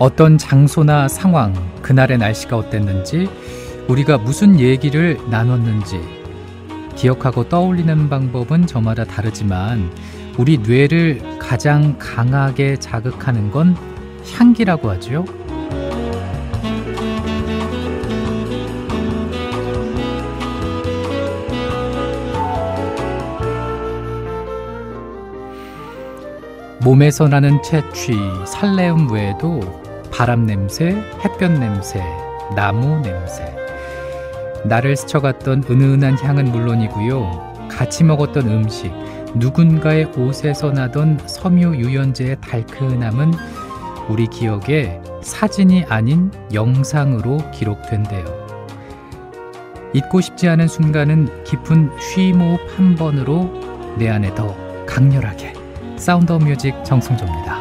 어떤 장소나 상황, 그날의 날씨가 어땠는지, 우리가 무슨 얘기를 나눴는지, 기억하고 떠올리는 방법은 저마다 다르지만, 우리 뇌를 가장 강하게 자극하는 건 향기라고 하죠. 몸에서 나는 채취, 살레움 외에도 바람 냄새, 햇볕 냄새, 나무 냄새. 나를 스쳐갔던 은은한 향은 물론이고요. 같이 먹었던 음식, 누군가의 옷에서 나던 섬유 유연제의 달큰함은 우리 기억에 사진이 아닌 영상으로 기록된대요. 잊고 싶지 않은 순간은 깊은 쉬모흡 한 번으로 내 안에 더 강렬하게 사운드 오브 뮤직 정승조입니다.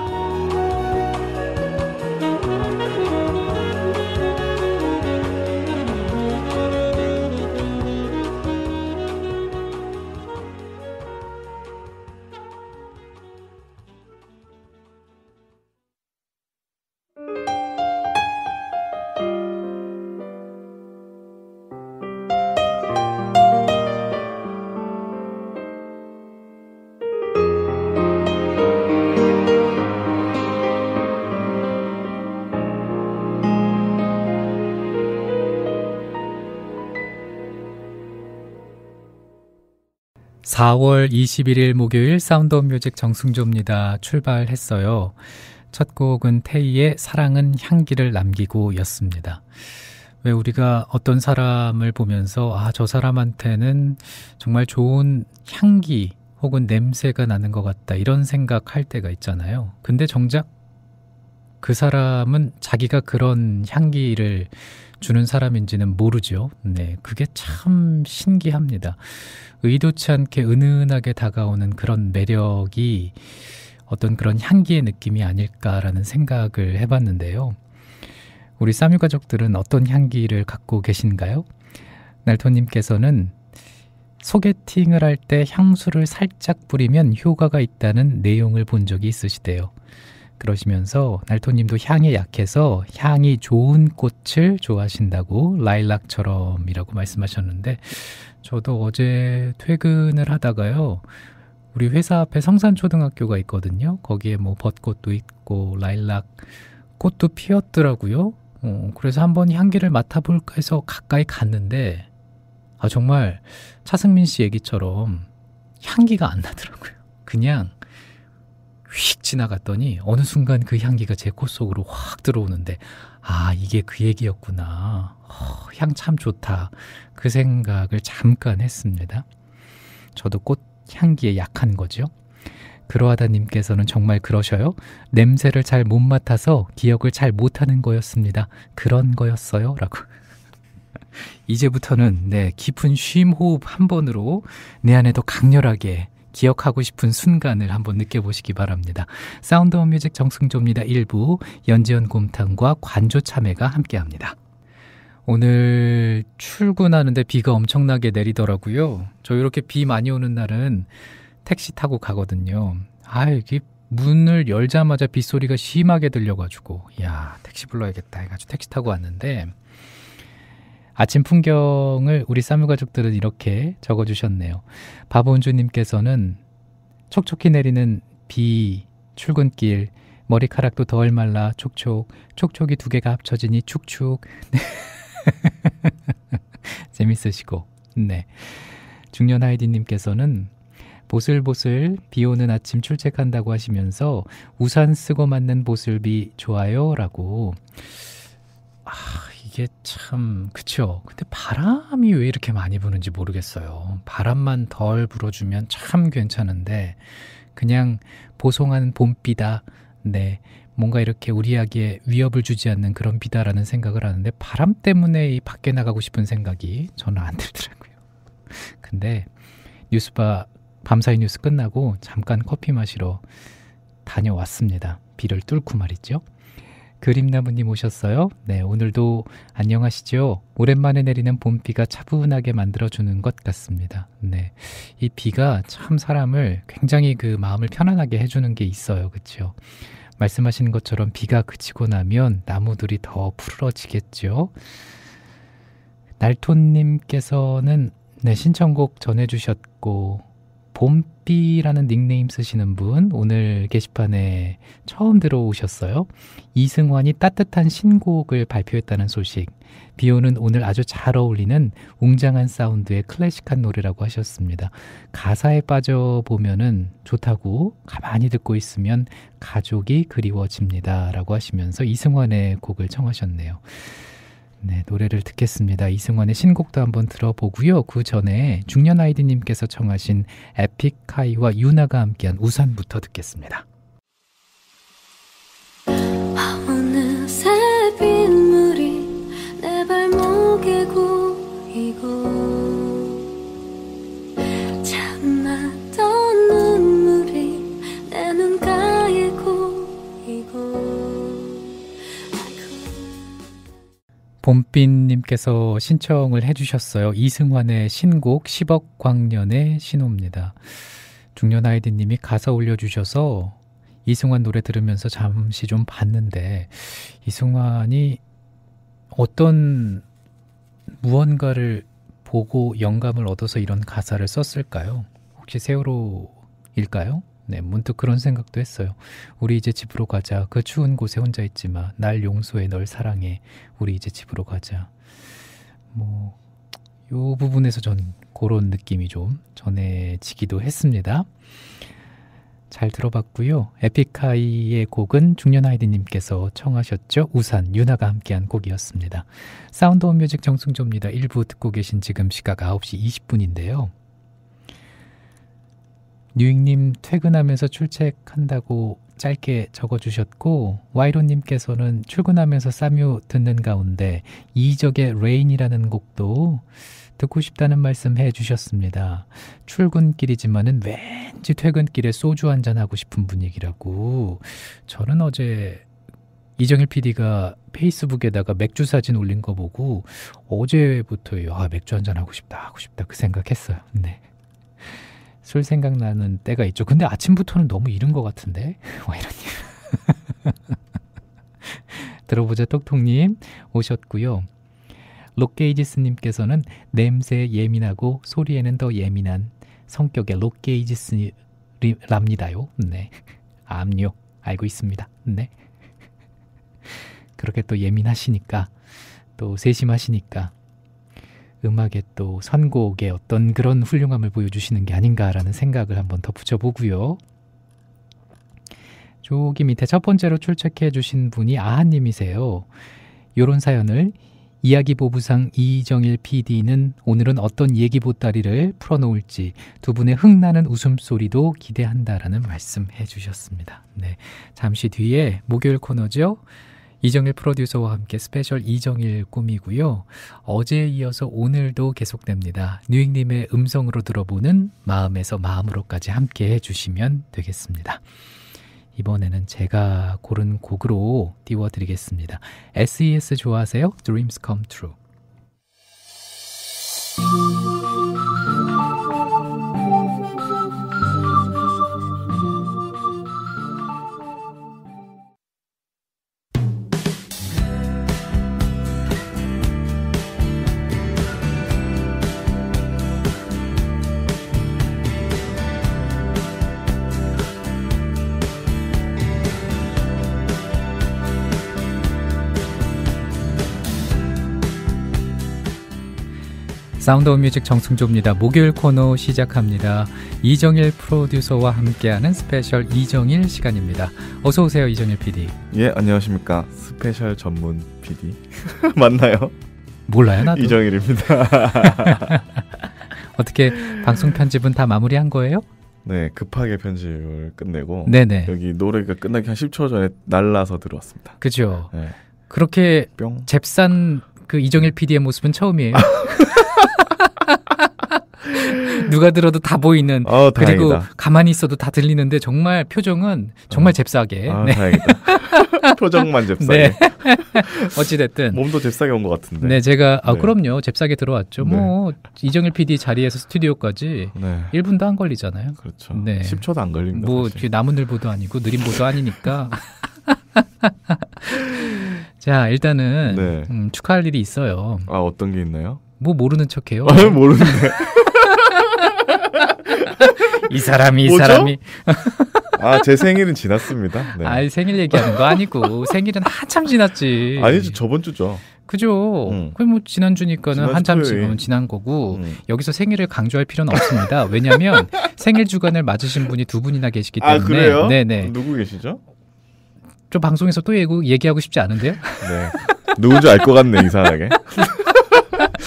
4월 21일 목요일 사운드 오브 뮤직 정승조입니다. 출발했어요. 첫 곡은 태희의 사랑은 향기를 남기고 였습니다. 왜 우리가 어떤 사람을 보면서 아, 저 사람한테는 정말 좋은 향기 혹은 냄새가 나는 것 같다 이런 생각할 때가 있잖아요. 근데 정작 그 사람은 자기가 그런 향기를 주는 사람인지는 모르죠. 네, 그게 참 신기합니다. 의도치 않게 은은하게 다가오는 그런 매력이 어떤 그런 향기의 느낌이 아닐까라는 생각을 해봤는데요. 우리 쌈유 가족들은 어떤 향기를 갖고 계신가요? 날토님께서는 소개팅을 할 때 향수를 살짝 뿌리면 효과가 있다는 내용을 본 적이 있으시대요. 그러시면서 날토님도 향에 약해서 향이 좋은 꽃을 좋아하신다고 라일락처럼이라고 말씀하셨는데 저도 어제 퇴근을 하다가요. 우리 회사 앞에 성산초등학교가 있거든요. 거기에 뭐 벚꽃도 있고 라일락 꽃도 피었더라고요. 어, 그래서 한번 향기를 맡아볼까 해서 가까이 갔는데 아 정말 차승민 씨 얘기처럼 향기가 안 나더라고요. 그냥 휙 지나갔더니 어느 순간 그 향기가 제 코 속으로 확 들어오는데 아 이게 그 얘기였구나 어, 향참 좋다 그 생각을 잠깐 했습니다 저도 꽃 향기에 약한 거죠 그러하다님께서는 정말 그러셔요? 냄새를 잘 못 맡아서 기억을 잘 못하는 거였습니다 그런 거였어요? 라고 이제부터는 네 깊은 쉼 호흡 한 번으로 내 안에도 강렬하게 기억하고 싶은 순간을 한번 느껴보시기 바랍니다. 사운드 오브 뮤직 정승조입니다. 1부 연지연 곰탕과 관조 참외가 함께합니다. 오늘 출근하는데 비가 엄청나게 내리더라고요. 저 이렇게 비 많이 오는 날은 택시 타고 가거든요. 아, 이게 문을 열자마자 빗소리가 심하게 들려가지고, 야 택시 불러야겠다 해가지고 택시 타고 왔는데, 아침 풍경을 우리 사무 가족들은 이렇게 적어주셨네요. 바본주님께서는 촉촉히 내리는 비, 출근길, 머리카락도 덜 말라, 촉촉, 촉촉이 두 개가 합쳐지니 축축. 재밌으시고, 네. 중년 아이디님께서는 보슬보슬 비 오는 아침 출첵한다고 하시면서 우산 쓰고 맞는 보슬비 좋아요라고. 아, 이게 참 그쵸 근데 바람이 왜 이렇게 많이 부는지 모르겠어요 바람만 덜 불어주면 참 괜찮은데 그냥 보송한 봄비다 네 뭔가 이렇게 우리기에 위협을 주지 않는 그런 비다라는 생각을 하는데 바람 때문에 이 밖에 나가고 싶은 생각이 저는 안 들더라고요 근데 뉴스바 밤사이 뉴스 끝나고 잠깐 커피 마시러 다녀왔습니다 비를 뚫고 말이죠 그림나무님 오셨어요? 네, 오늘도 안녕하시죠? 오랜만에 내리는 봄비가 차분하게 만들어주는 것 같습니다. 네, 이 비가 참 사람을 굉장히 그 마음을 편안하게 해주는 게 있어요. 그쵸말씀하신 것처럼 비가 그치고 나면 나무들이 더 푸르러지겠죠? 날톤님께서는 네, 신청곡 전해주셨고 봄비라는 닉네임 쓰시는 분 오늘 게시판에 처음 들어오셨어요. 이승환이 따뜻한 신곡을 발표했다는 소식. 비오는 오늘 아주 잘 어울리는 웅장한 사운드의 클래식한 노래라고 하셨습니다. 가사에 빠져 보면은 좋다고 가만히 듣고 있으면 가족이 그리워집니다라고 하시면서 이승환의 곡을 청하셨네요. 네, 노래를 듣겠습니다. 이승환의 신곡도 한번 들어보고요. 그 전에 중년 아이디님께서 청하신 에픽하이와 유나가 함께한 우산부터 듣겠습니다. 봄빛님께서 신청을 해주셨어요. 이승환의 신곡 10억 광년의 신호입니다. 중년 아이디님이 가사 올려주셔서 이승환 노래 들으면서 잠시 좀 봤는데 이승환이 어떤 무언가를 보고 영감을 얻어서 이런 가사를 썼을까요? 혹시 세월호일까요? 네, 문득 그런 생각도 했어요. 우리 이제 집으로 가자. 그 추운 곳에 혼자 있지 마. 날 용서해. 널 사랑해. 우리 이제 집으로 가자. 뭐, 요 부분에서 전 그런 느낌이 좀 전해지기도 했습니다. 잘 들어봤고요. 에픽하이의 곡은 중년 아이디님께서 청하셨죠. 우산, 유나가 함께한 곡이었습니다. 사운드 온 뮤직 정승조입니다. 일부 듣고 계신 지금 시각 9시 20분인데요. 뉴잉님 퇴근하면서 출첵한다고 짧게 적어주셨고 와이로님께서는 출근하면서 싸뮤 듣는 가운데 이적의 레인이라는 곡도 듣고 싶다는 말씀 해주셨습니다. 출근길이지만은 왠지 퇴근길에 소주 한잔 하고 싶은 분위기라고 저는 어제 이정일 PD가 페이스북에다가 맥주 사진 올린 거 보고 어제부터 아 맥주 한잔 하고 싶다 하고 싶다 그 생각했어요. 네. 술 생각나는 때가 있죠. 근데 아침부터는 너무 이른 것 같은데? 와, 이런 일. 들어보자 똑똑님 오셨고요. 록게이지스님께서는 냄새 예민하고 소리에는 더 예민한 성격의 록게이지스랍니다요. 네. 암요. 알고 있습니다. 네. 그렇게 또 예민하시니까 또 세심하시니까 음악의 또 선곡의 어떤 그런 훌륭함을 보여주시는 게 아닌가라는 생각을 한번 덧붙여 보고요. 저기 밑에 첫 번째로 출첵해 주신 분이 아하님이세요. 요런 사연을 이야기보부상 이정일 PD는 오늘은 어떤 얘기보따리를 풀어놓을지 두 분의 흥나는 웃음소리도 기대한다라는 말씀해 주셨습니다. 네, 잠시 뒤에 목요일 코너죠. 이정일 프로듀서와 함께 스페셜 이정일 꿈이고요. 어제에 이어서 오늘도 계속됩니다. 뉴잉님의 음성으로 들어보는 마음에서 마음으로까지 함께 해주시면 되겠습니다. 이번에는 제가 고른 곡으로 띄워드리겠습니다. SES e 좋아하세요? Dreams Come True. 사운드 오브 뮤직 정승조입니다. 목요일 코너 시작합니다. 이정일 프로듀서와 함께하는 스페셜 이정일 시간입니다. 어서 오세요, 이정일 PD. 예, 안녕하십니까. 스페셜 전문 PD 맞나요? 몰라요, 나도. 이정일입니다. 어떻게 방송 편집은 다 마무리한 거예요? 네, 급하게 편집을 끝내고 네네. 여기 노래가 끝나기 한 10초 전에 날라서 들어왔습니다. 그죠? 네. 그렇게 뿅. 잽싼 그 이정일 PD의 모습은 처음이에요. 음. 누가 들어도 다 보이는 어, 그리고 가만히 있어도 다 들리는데 정말 표정은 정말 어. 잽싸게 아, 네. 다행이다. 표정만 잽싸게 네. 어찌됐든 몸도 잽싸게 온 것 같은데 네 제가 아 네. 그럼요 잽싸게 들어왔죠 뭐, 네. 뭐 이정일 PD 자리에서 스튜디오까지 네. 1분도 안 걸리잖아요 그렇죠 네. 10초도 안 걸립니다 뭐 사실. 나무늘보도 아니고 느림보도 아니니까 자 일단은 네. 음, 축하할 일이 있어요. 아 어떤 게 있나요? 뭐 모르는 척해요. 아, 모르는데. 이 사람이 이 사람이 아 제 생일은 지났습니다. 네. 아 생일 얘기하는 거 아니고 생일은 한참 지났지. 아니죠 저번 주죠. 그죠. 음. 그뭐 지난주니까는 한참 지금 지난 거고 음. 여기서 생일을 강조할 필요는 없습니다. 왜냐하면 생일 주간을 맞으신 분이 두 분이나 계시기 아, 때문에. 아 그래요? 네네. 누구 계시죠? 좀 방송에서 또 얘기하고 싶지 않은데요? 네. 누군지 알 것 같네 이상하게.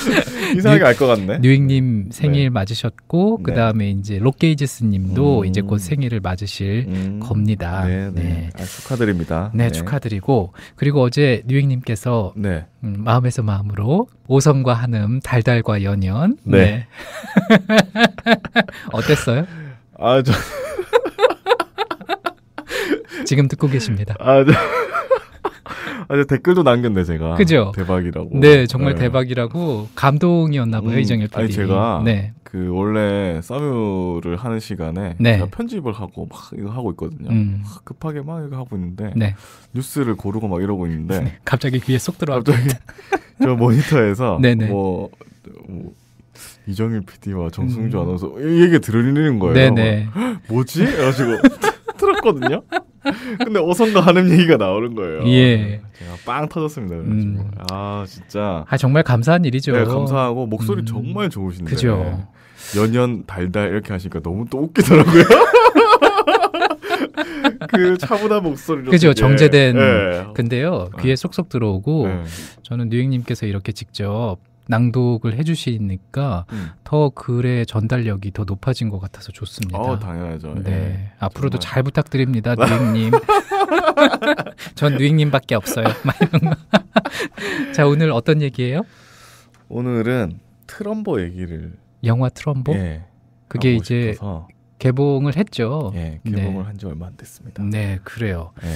이상하게 알 것 같네. 뉴잉님 네. 생일 네. 맞으셨고 그 다음에 이제 록게이지스님도 음. 이제 곧 생일을 맞으실 음. 겁니다. 네, 네. 네. 아, 축하드립니다. 네, 네, 축하드리고 그리고 어제 뉴잉님께서 음, 마음에서 마음으로 오성과 한음, 달달과 연연. 네. 어땠어요? 아 저. 지금 듣고 계십니다. 아 저. 아, 니 댓글도 남겼네 제가. 그죠. 대박이라고. 네, 정말 네. 대박이라고 감동이었나 봐요 음, 이정일 PD. 아니 제가 네. 그 원래 사뮤를 하는 시간에 네. 제가 편집을 하고 막 이거 하고 있거든요. 음. 막 급하게 막 이거 하고 있는데 네. 뉴스를 고르고 막 이러고 있는데 갑자기 귀에 쏙 들어와. 갑자기 저 모니터에서 네, 네. 뭐, 뭐 이정일 PD와 정승주 음. 아나운서 얘기 들리는 거예요. 네네. 네. 뭐지? 그래가지고 들었거든요. 근데 어선과 하는 얘기가 나오는 거예요. 예. 제가 빵 터졌습니다. 음. 아 진짜. 아 정말 감사한 일이죠. 네, 감사하고 목소리 음. 정말 좋으신데. 그죠. 네. 연연 달달 이렇게 하시니까 너무 또 웃기더라고요. 그 차분한 목소리로 그죠 정제된 예. 근데요 귀에 아. 쏙쏙 들어오고 예. 저는 뉴잉님께서 이렇게 직접 낭독을 해주시니까 음. 더 글의 전달력이 더 높아진 것 같아서 좋습니다. 어, 당연하죠. 네. 예, 앞으로도 정말. 잘 부탁드립니다, 누잉님. 전 누잉님밖에 없어요. 자, 오늘 어떤 얘기예요? 오늘은 트럼보 얘기를. 영화 트럼보? 예, 그게 이제 싶어서. 개봉을 했죠. 예, 개봉을 네. 한지 얼마 안 됐습니다. 네, 그래요. 예.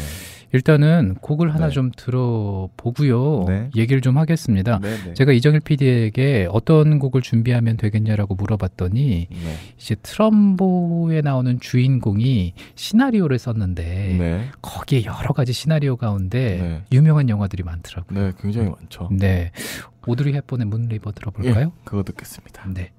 일단은 곡을 하나 네. 좀 들어보고요. 네. 얘기를 좀 하겠습니다. 네네. 네. 제가 이정일 PD에게 어떤 곡을 준비하면 되겠냐라고 물어봤더니 네. 이제 트럼보에 나오는 주인공이 시나리오를 썼는데 네. 거기에 여러 가지 시나리오 가운데 네. 유명한 영화들이 많더라고요. 네, 굉장히 많죠. 네. 오드리 헵번의 문리버 들어볼까요? 예, 그거 듣겠습니다. 네.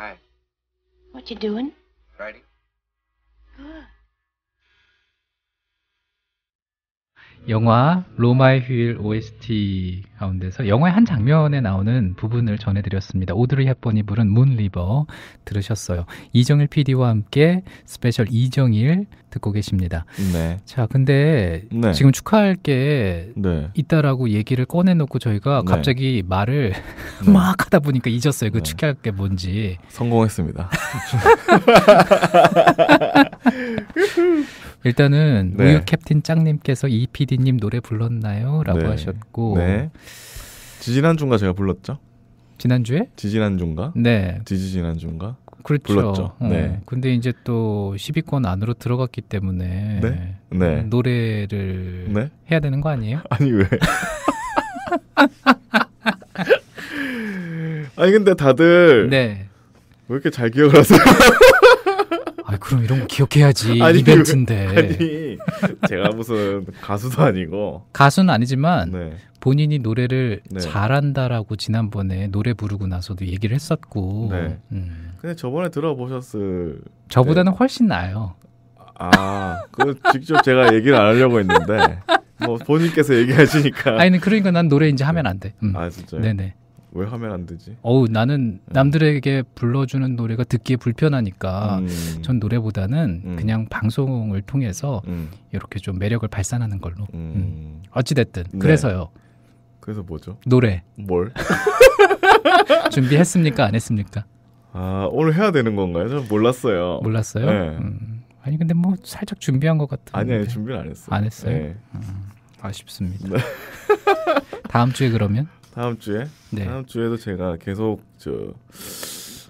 Hi. What you doing? Writing. Good. 영화 로마의 휴일 OST 가운데서 영화의 한 장면에 나오는 부분을 전해드렸습니다. 오드리 헵번이 부른 문리버 들으셨어요. 이정일 PD와 함께 스페셜 이정일 듣고 계십니다. 네. 자, 근데 네. 지금 축하할 게 네. 있다라고 얘기를 꺼내놓고 저희가 네. 갑자기 말을 네. 막 하다 보니까 잊었어요. 그 네. 축하할 게 뭔지. 성공했습니다. 일단은 네. 우유 캡틴 짱님께서 이 PD님 노래 불렀나요? 라고 네. 하셨고 네. 지지난주가 제가 불렀죠? 지난주에? 지지난주가 네. 지지지난주가 그렇죠. 불렀죠. 어. 네. 근데 이제 또 10위권 안으로 들어갔기 때문에 네? 네. 노래를 네? 해야 되는 거 아니에요? 아니 왜? 아니 근데 다들 네. 왜 이렇게 잘 기억을 하세요? 아 그럼 이런 거 기억해야지 아니, 이벤트인데. 아니 제가 무슨 가수도 아니고. 가수는 아니지만 네. 본인이 노래를 네. 잘한다라고 지난번에 노래 부르고 나서도 얘기를 했었고. 네. 음. 근데 저번에 들어보셨을. 저보다는 훨씬 나요. 아 아, 그 직접 제가 얘기를 안 하려고 했는데 뭐 본인께서 얘기하시니까. 아니, 그러니까 난 노래 이제 하면 네. 안 돼. 음. 아 진짜요? 네네. 왜 하면 안 되지? 어우 나는 네. 남들에게 불러주는 노래가 듣기에 불편하니까 음. 전 노래보다는 음. 그냥 방송을 통해서 음. 이렇게 좀 매력을 발산하는 걸로 음. 음. 어찌 됐든 네. 그래서요. 그래서 뭐죠? 노래 뭘 준비했습니까? 안 했습니까? 아 오늘 해야 되는 건가요? 저 몰랐어요. 몰랐어요? 네. 음. 아니 근데 뭐 살짝 준비한 것같은 아니 아니 준비는 안 했어요. 안 했어요. 네. 음. 아쉽습니다. 네. 다음 주에 그러면. 다음 주에 네. 다음 주에도 제가 계속 저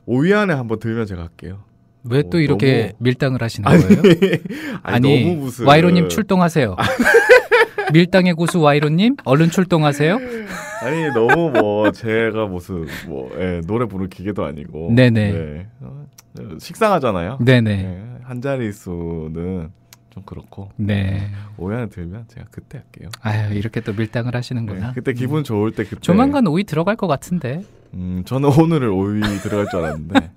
5위 안에 한번 들면 제가 할게요. 왜또 어, 이렇게 너무... 밀당을 하시는 거예요? 아니, 아니 무슨... 와이로님 출동하세요. 밀당의 고수 와이로님 얼른 출동하세요. 아니 너무 뭐 제가 무슨 뭐 예, 노래 부를 기계도 아니고 네네 네. 식상하잖아요. 네네 예, 한 자리 수는 좀 그렇고 네. 네. 오해 는 들면 제가 그때 할게요. 아유 이렇게 또 밀당을 하시는구나. 네, 그때 기분 음. 좋을 때 그때. 조만간 오이 들어갈 것 같은데. 음 저는 오늘을 오이 들어갈 줄 알았는데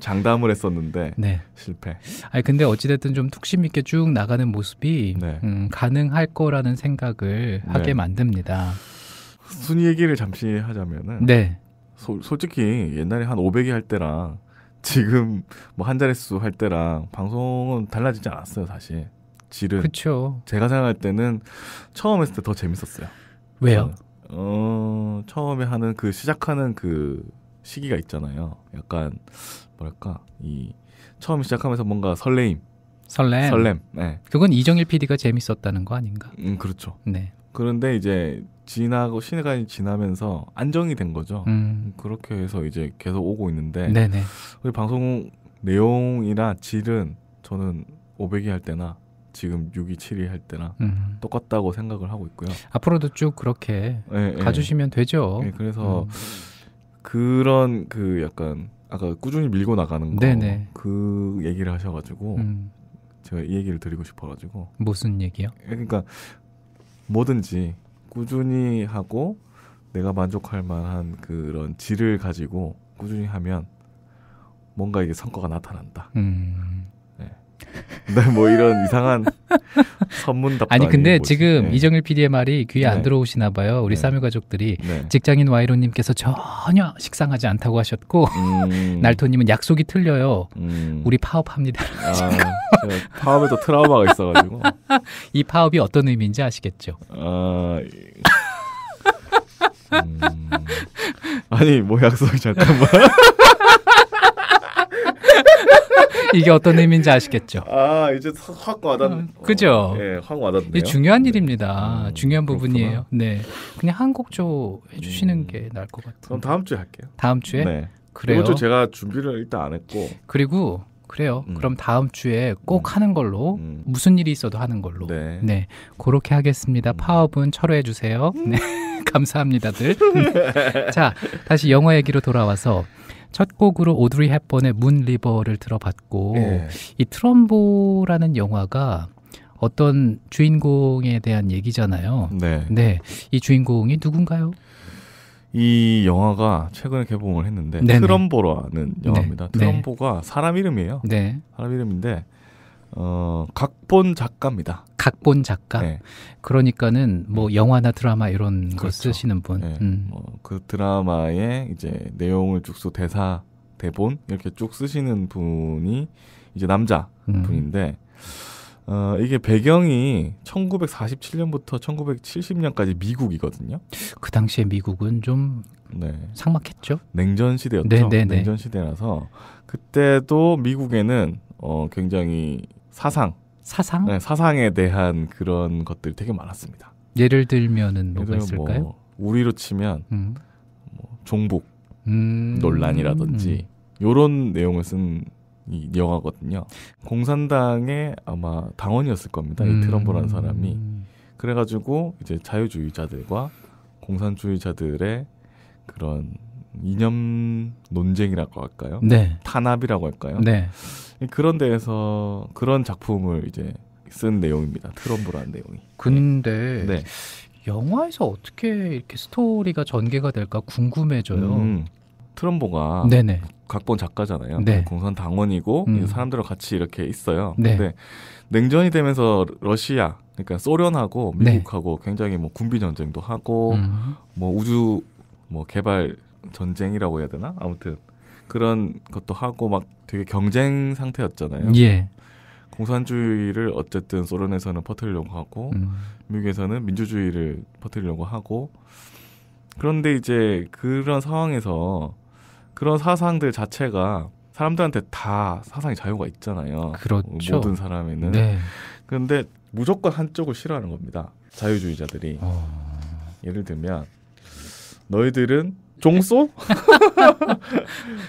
장담을 했었는데 네. 실패. 아니 근데 어찌됐든 좀 툭심 있게 쭉 나가는 모습이 네. 음, 가능할 거라는 생각을 하게 네. 만듭니다. 순위 얘기를 잠시 하자면은. 네. 소, 솔직히 옛날에 한 500위 할 때랑 지금 뭐한 자릿수 할 때랑 방송은 달라지지 않았어요, 사실. 질은. 그쵸. 제가 생각할 때는 처음 했을 때 더 재밌었어요. 왜요? 저는. 어, 어, 처음에 하는 그 시작하는 그 시기가 있잖아요. 약간 뭐랄까 이 처음 시작하면서 뭔가 설레임. 설렘. 설렘. 네. 그건 이정일 PD가 재밌었다는 거 아닌가? 음, 그렇죠. 네. 그런데 이제 지나고 시간이 지나면서 안정이 된 거죠. 음. 그렇게 해서 이제 계속 오고 있는데 네네. 우리 방송 내용이나 질은 저는 500이 할 때나 지금 6이 7이 할 때나 음. 똑같다고 생각을 하고 있고요. 앞으로도 쭉 그렇게 네, 가주시면 네. 되죠. 네, 그래서 음. 그런 그 약간 아까 꾸준히 밀고 나가는 거 그 얘기를 하셔가지고 음. 제가 이 얘기를 드리고 싶어가지고 무슨 얘기요? 그러니까 뭐든지 꾸준히 하고 내가 만족할 만한 그런 질을 가지고 꾸준히 하면 뭔가 이게 성과가 나타난다. 음. 네, 뭐 이런 이상한 선문 답. 아니 근데 지금 네. 이정일 PD의 말이 귀에 네. 안 들어오시나 봐요. 우리 사뮤 네. 가족들이 네. 직장인 와이로님께서 전혀 식상하지 않다고 하셨고 음. 날토님은 약속이 틀려요. 음. 우리 파업합니다. 아, 파업에도 트라우마가 있어가지고 이 파업이 어떤 의미인지 아시겠죠? 아... 음... 아니 뭐 약속이 잠깐만. 이게 어떤 의미인지 아시겠죠? 아 이제 확 와닿네. 음, 어, 그죠? 예, 확와닿네 이게 중요한 일입니다. 음, 중요한 부분이에요. 그렇구나. 네, 그냥 한 곡조 해주시는 음. 게 나을 것 같아요. 그럼 다음 주에 할게요. 다음 주에? 네. 그래요. 이번 주 제가 준비를 일단 안 했고. 그리고 그래요. 음. 그럼 다음 주에 꼭 음. 하는 걸로 음. 무슨 일이 있어도 하는 걸로. 네. 네. 그렇게 하겠습니다. 음. 파업은 철회해 주세요. 네. 감사합니다들. 자, 다시 영어 얘기로 돌아와서 첫 곡으로 오드리 헵번의 문 리버를 들어봤고 예. 이 트럼보라는 영화가 어떤 주인공에 대한 얘기잖아요. 네. 네. 이 주인공이 누군가요? 이 영화가 최근에 개봉을 했는데 네네. 트럼보라는 영화입니다. 네. 네. 트럼보가 사람 이름이에요. 네. 사람 이름인데 어, 각본 작가입니다. 각본 작가. 네. 그러니까는 뭐 네. 영화나 드라마 이런 그렇죠. 거 쓰시는 분. 네. 음. 어, 그 드라마의 이제 내용을 쭉수 대사, 대본 이렇게 쭉 쓰시는 분이 이제 남자 음. 분인데 어, 이게 배경이 1947년부터 1970년까지 미국이거든요. 그 당시에 미국은 좀 네. 상막했죠. 냉전 시대였죠. 네네네. 네, 네. 냉전 시대라서 그때도 미국에는 어, 굉장히 사상 사상 네, 사상에 대한 그런 것들이 되게 많았습니다. 예를 들면은 뭐가 있을까요? 뭐 우리로 치면 음. 뭐 종북 음. 논란이라든지 음. 요런 내용을 쓴이 영화거든요. 공산당의 아마 당원이었을 겁니다. 이 음. 트럼프라는 사람이 그래가지고 이제 자유주의자들과 공산주의자들의 그런 이념 논쟁이라고 할까요? 네. 탄압이라고 할까요? 네. 그런 데에서 그런 작품을 이제 쓴 내용입니다. 트럼브라는 내용이. 근데 네. 네. 영화에서 어떻게 이렇게 스토리가 전개가 될까 궁금해져요. 음, 음. 트럼보가 네네. 각본 작가잖아요. 네. 공산 당원이고 음. 사람들과 같이 이렇게 있어요. 네. 근데 냉전이 되면서 러시아 그러니까 소련하고 네. 미국하고 네. 굉장히 뭐 군비 전쟁도 하고 음. 뭐 우주 뭐 개발 전쟁이라고 해야 되나? 아무튼 그런 것도 하고 막 되게 경쟁 상태였잖아요. 예. 공산주의를 어쨌든 소련에서는 퍼뜨리려고 하고 음. 미국에서는 민주주의를 퍼뜨리려고 하고 그런데 이제 그런 상황에서 그런 사상들 자체가 사람들한테 다 사상의 자유가 있잖아요. 그렇죠. 모든 사람에는. 네. 그런데 무조건 한쪽을 싫어하는 겁니다. 자유주의자들이. 어... 예를 들면 너희들은 종소?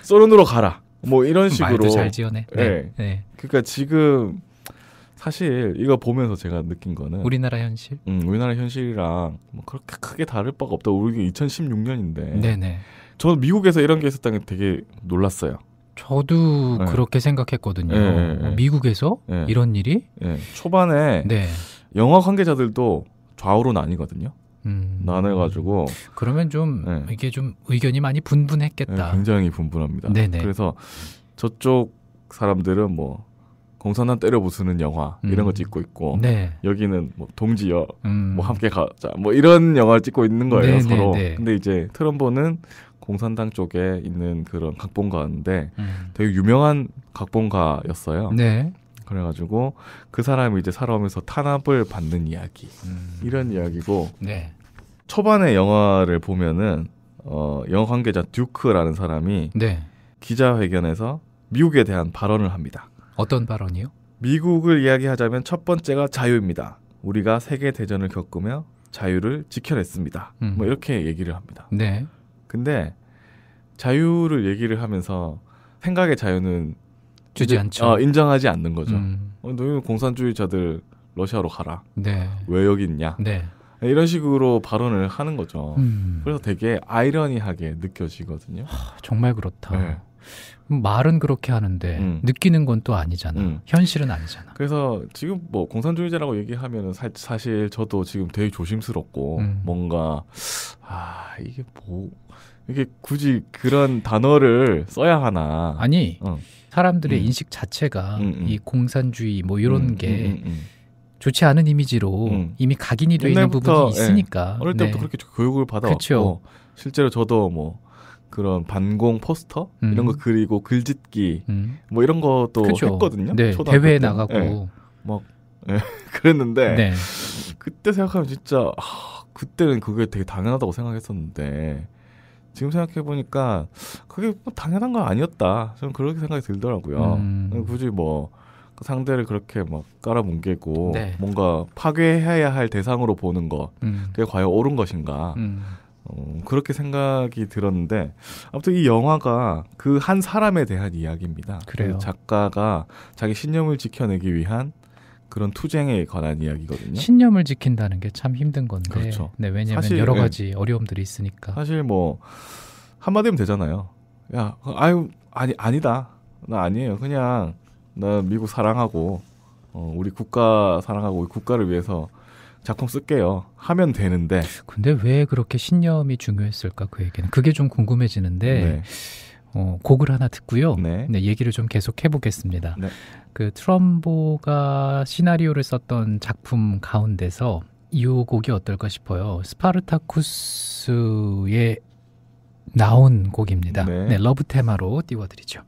소련으로 가라. 뭐 이런 식으로 말도 잘 지어내. 네. 네. 네. 그러니까 지금 사실 이거 보면서 제가 느낀 거는 우리나라 현실. 음, 우리나라 현실이랑 뭐 그렇게 크게 다를 바가 없다. 우리 2016년인데. 네네. 저는 미국에서 이런 게 있었다는 게 되게 놀랐어요. 저도 네. 그렇게 생각했거든요. 네, 네, 어, 네. 미국에서 네. 이런 일이 네. 초반에 영화 관계자들도 좌우로 나뉘거든요. 음. 나눠가지고 그러면 좀 네. 이게 좀 의견이 많이 분분했겠다. 네, 굉장히 분분합니다. 네네. 그래서 저쪽 사람들은 뭐 공산당 때려 부수는 영화 음. 이런 거 음. 찍고 있고 네. 여기는 뭐 동지여 음. 뭐 함께 가자 뭐 이런 영화를 찍고 있는 거예요 네네, 서로. 네, 네. 근데 이제 트럼보는 공산당 쪽에 있는 그런 각본가인데 음. 되게 유명한 각본가였어요. 네. 그래가지고 그 사람이 이제 살아오면서 탄압을 받는 이야기 음. 이런 이야기고 네. 초반에 영화를 보면은 어, 영화 관계자 듀크라는 사람이 네. 기자회견에서 미국에 대한 발언을 합니다. 어떤 발언이요? 미국을 이야기하자면 첫 번째가 자유입니다. 우리가 세계 대전을 겪으며 자유를 지켜냈습니다. 음. 뭐 이렇게 얘기를 합니다. 네. 근데 자유를 얘기를 하면서 생각의 자유는 주지 않죠. 어, 인정하지 않는 거죠. 음. 어, 너희는 공산주의자들 러시아로 가라. 네. 왜 여기 있냐. 네. 이런 식으로 발언을 하는 거죠. 음. 그래서 되게 아이러니하게 느껴지거든요. 하, 정말 그렇다. 네. 음, 말은 그렇게 하는데 음. 느끼는 건 또 아니잖아. 음. 현실은 아니잖아. 그래서 지금 뭐 공산주의자라고 얘기하면 사, 실 저도 지금 되게 조심스럽고 음. 뭔가 아 이게 뭐 이게 굳이 그런 단어를 써야 하나. 아니 어. 사람들의 음. 인식 자체가 음음. 음. 이 공산주의 뭐 이런 음, 게 음, 음, 음. 좋지 않은 이미지로 이미 각인이 되어 있는 부분이 예. 있으니까 예. 어릴 때부터 네. 그렇게 교육을 받아왔고 실제로 저도 뭐 그런 반공 포스터 이런 거 그리고 글짓기 뭐 이런 것도 그쵸. 했거든요. 네. 대회에 나가고 예. 막 예. 그랬는데 네. 그때 생각하면 진짜 아, 그때는 그게 되게 당연하다고 생각했었는데 지금 생각해 보니까 그게 뭐 당연한 건 아니었다. 저는 그렇게 생각이 들더라고요. 음. 굳이 뭐 상대를 그렇게 막 깔아뭉개고 네. 뭔가 파괴해야 할 대상으로 보는 거 음. 그게 과연 옳은 것인가 음. 어, 그렇게 생각이 들었는데 아무튼 이 영화가 그 한 사람에 대한 이야기입니다. 그 그래요. 그 작가가 자기 신념을 지켜내기 위한 그런 투쟁에 관한 이야기거든요. 신념을 지킨다는 게 참 힘든 건데. 그렇죠. 네, 왜냐면 사실, 여러 예. 가지 네. 어려움들이 있으니까. 사실 뭐 한마디면 되잖아요. 야, 아유, 아니 아니다. 나 아니에요. 그냥 나 미국 사랑하고 어, 우리 국가 사랑하고 우리 국가를 위해서 작품 쓸게요. 하면 되는데. 근데 왜 그렇게 신념이 중요했을까 그 얘기는 그게 좀 궁금해지는데 네. 어, 곡을 하나 듣고요. 네. 네 얘기를 좀 계속 해보겠습니다. 네. 그 트럼보가 시나리오를 썼던 작품 가운데서 이 곡이 어떨까 싶어요. 스파르타쿠스에 나온 곡입니다. 네, 네 러브 테마로 띄워드리죠.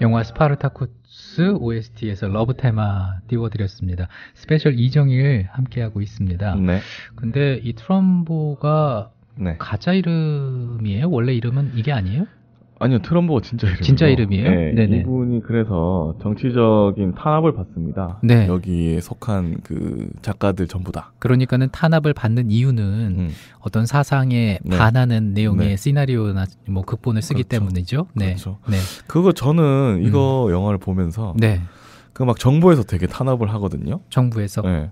영화 스파르타쿠스 OST에서 러브 테마 띄워드렸습니다. 스페셜 이정일 함께하고 있습니다. 네. 근데 이 트럼보가 네. 가짜 이름이에요? 원래 이름은 이게 아니에요? 아니요, 트럼보가 진짜 이름. 진짜 이름이에요? 네, 네네. 이분이 그래서 정치적인 탄압을 받습니다. 네. 여기에 속한 그 작가들 전부 다. 그러니까는 탄압을 받는 이유는 음. 어떤 사상에 네. 반하는 내용의 네. 시나리오나 뭐 극본을 쓰기 그렇죠. 때문이죠. 네. 그렇죠. 네. 그거 저는 음. 이거 음. 영화를 보면서 네. 그 막 정부에서 되게 탄압을 하거든요. 정부에서. 네.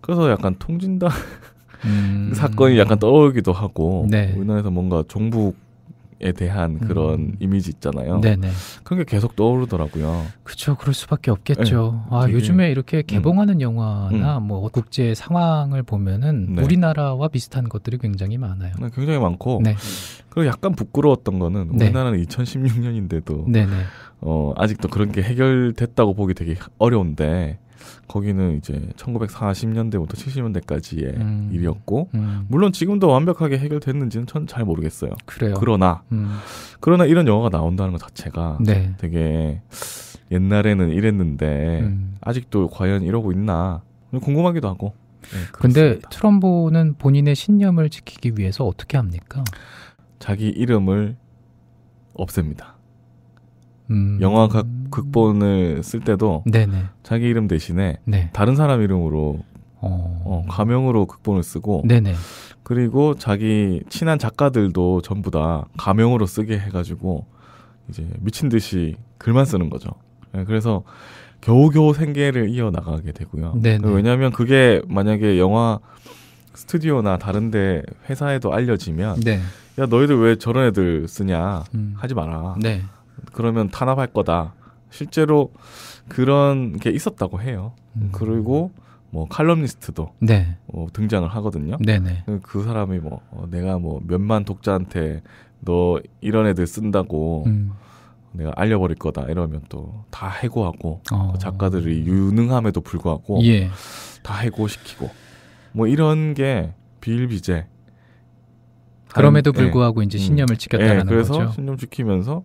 그래서 약간 통진당 음... 사건이 약간 떠오르기도 하고 네. 우리나라에서 뭔가 정부 여성에 대한 음. 그런 이미지 있잖아요. 네네. 그런 게 계속 떠오르더라고요. 그렇죠. 그럴 수밖에 없겠죠. 네. 아 되게... 요즘에 이렇게 음. 개봉하는 음. 영화나 음. 뭐 국제 상황을 보면은 네. 우리나라와 비슷한 것들이 굉장히 많아요. 네, 굉장히 많고. 네. 그리고 약간 부끄러웠던 거는 네. 우리나라는 2016년인데도 어, 아직도 그런 게 해결됐다고 보기 되게 어려운데 거기는 이제 1940년대부터 70년대까지의 음. 일이었고 음. 물론 지금도 완벽하게 해결됐는지는 전 잘 모르겠어요. 그래요. 그러나 음. 그러나 이런 영화가 나온다는 것 자체가 네. 되게 옛날에는 이랬는데 음. 아직도 과연 이러고 있나 궁금하기도 하고. 네, 근데 트럼보는 본인의 신념을 지키기 위해서 어떻게 합니까? 자기 이름을 없앱니다. 음. 영화가 극본을 쓸 때도 네네. 자기 이름 대신에 네. 다른 사람 이름으로 어... 어, 가명으로 극본을 쓰고 네네. 그리고 자기 친한 작가들도 전부 다 가명으로 쓰게 해가지고 이제 미친 듯이 글만 쓰는 거죠. 네, 그래서 겨우겨우 생계를 이어나가게 되고요. 왜냐하면 그게 만약에 영화 스튜디오나 다른데 회사에도 알려지면 네. 야 너희들 왜 저런 애들 쓰냐 음. 하지 마라. 네. 그러면 탄압할 거다. 실제로 그런 게 있었다고 해요. 음. 그리고 뭐 칼럼니스트도 네. 어, 등장을 하거든요. 네네. 그, 그 사람이 뭐 어, 내가 뭐 몇만 독자한테 너 이런 애들 쓴다고 음. 내가 알려버릴 거다 이러면 또 다 해고하고 어. 또 그 작가들이 유능함에도 불구하고 예. 다 해고시키고 뭐 이런 게 비일비재. 그럼에도 예. 불구하고 예. 이제 신념을 음. 지켰다는 예, 그래서 거죠. 신념 지키면서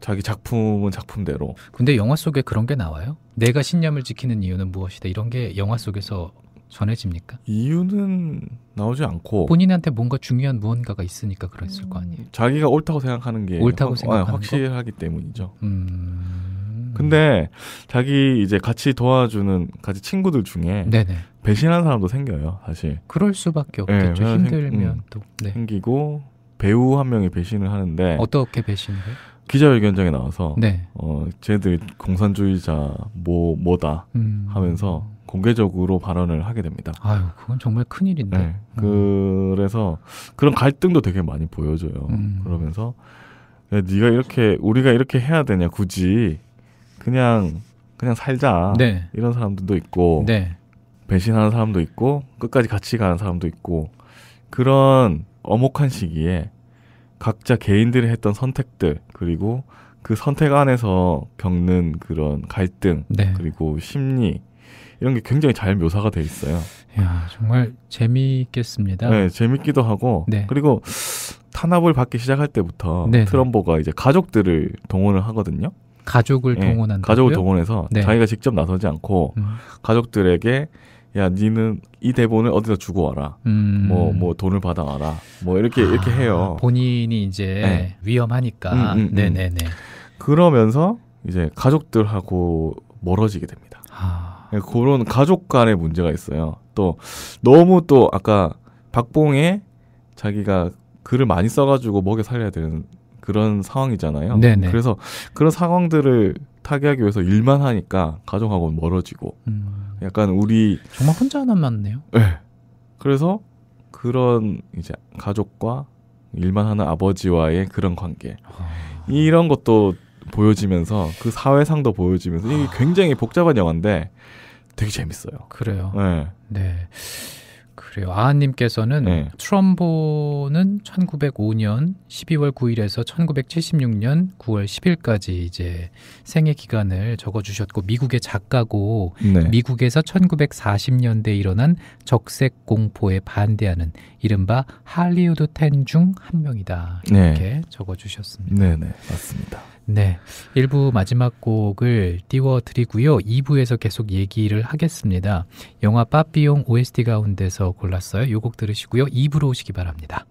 자기 작품은 작품대로. 근데 영화 속에 그런 게 나와요? 내가 신념을 지키는 이유는 무엇이다 이런 게 영화 속에서 전해집니까? 이유는 나오지 않고 본인한테 뭔가 중요한 무언가가 있으니까 그랬을 거 아니에요. 자기가 옳다고 생각하는 게 옳다고 확, 아, 생각하는 확실하기 거? 때문이죠. 음... 근데 자기 이제 같이 도와주는 같이 친구들 중에 네네. 배신한 사람도 생겨요, 사실. 그럴 수밖에 예, 없겠죠. 네, 힘들면 생, 음, 또 네. 생기고 배우 한 명이 배신을 하는데 어떻게 배신을 해요? 기자회견장에 나와서 네. 어 쟤들 공산주의자 뭐 뭐다 음. 하면서 공개적으로 발언을 하게 됩니다. 아유, 그건 정말 큰 일인데. 네. 음. 그래서 그런 갈등도 되게 많이 보여줘요. 음. 그러면서 야, 네가 이렇게 우리가 이렇게 해야 되냐 굳이 그냥 그냥 살자 네. 이런 사람들도 있고 네. 배신하는 사람도 있고 끝까지 같이 가는 사람도 있고 그런 어목한 시기에 각자 개인들이 했던 선택들 그리고 그 선택 안에서 겪는 그런 갈등 네. 그리고 심리 이런 게 굉장히 잘 묘사가 돼 있어요. 야 정말 재미있겠습니다. 네, 재밌기도 하고 네. 그리고 탄압을 받기 시작할 때부터 네, 네. 트럼보가 이제 가족들을 동원을 하거든요. 가족을 예, 동원한다. 가족을 동원해서 네. 자기가 직접 나서지 않고 음. 가족들에게 야 니는 이 대본을 어디다 주고 와라 뭐뭐 음. 뭐 돈을 받아 와라 뭐 이렇게 아, 이렇게 해요 본인이 이제 네. 위험하니까 음, 음, 음. 네네네 그러면서 이제 가족들하고 멀어지게 됩니다 아. 네, 그런 가족 간의 문제가 있어요 또 너무 또 아까 박봉에 자기가 글을 많이 써가지고 먹여 살려야 되는 그런 상황이잖아요 네네. 그래서 그런 상황들을 타하 하기 위해서 일만 하니까 가정하고는 멀어지고 음. 약간 우리 정말 혼자 남았네요. 네. 예. 그래서 그런 이제 가족과 일만 하는 아버지와의 그런 관계 아... 이런 것도 보여지면서 그 사회상도 보여지면서 이게 굉장히 복잡한 영화인데 되게 재밌어요. 그래요. 예. 네. 네. 그래요. 아한님께서는 네. 트럼보는 1905년 12월 9일에서 1976년 9월 10일까지 이제 생애 기간을 적어주셨고 미국의 작가고 네. 미국에서 1940년대에 일어난 적색 공포에 반대하는 이른바 할리우드 텐 중 한 명이다 이렇게 네. 적어주셨습니다. 네, 네, 맞습니다. 네. 1부 마지막 곡을 띄워드리고요. 2부에서 계속 얘기를 하겠습니다. 영화 빠삐용 OST 가운데서 골랐어요. 요 곡 들으시고요. 2부로 오시기 바랍니다.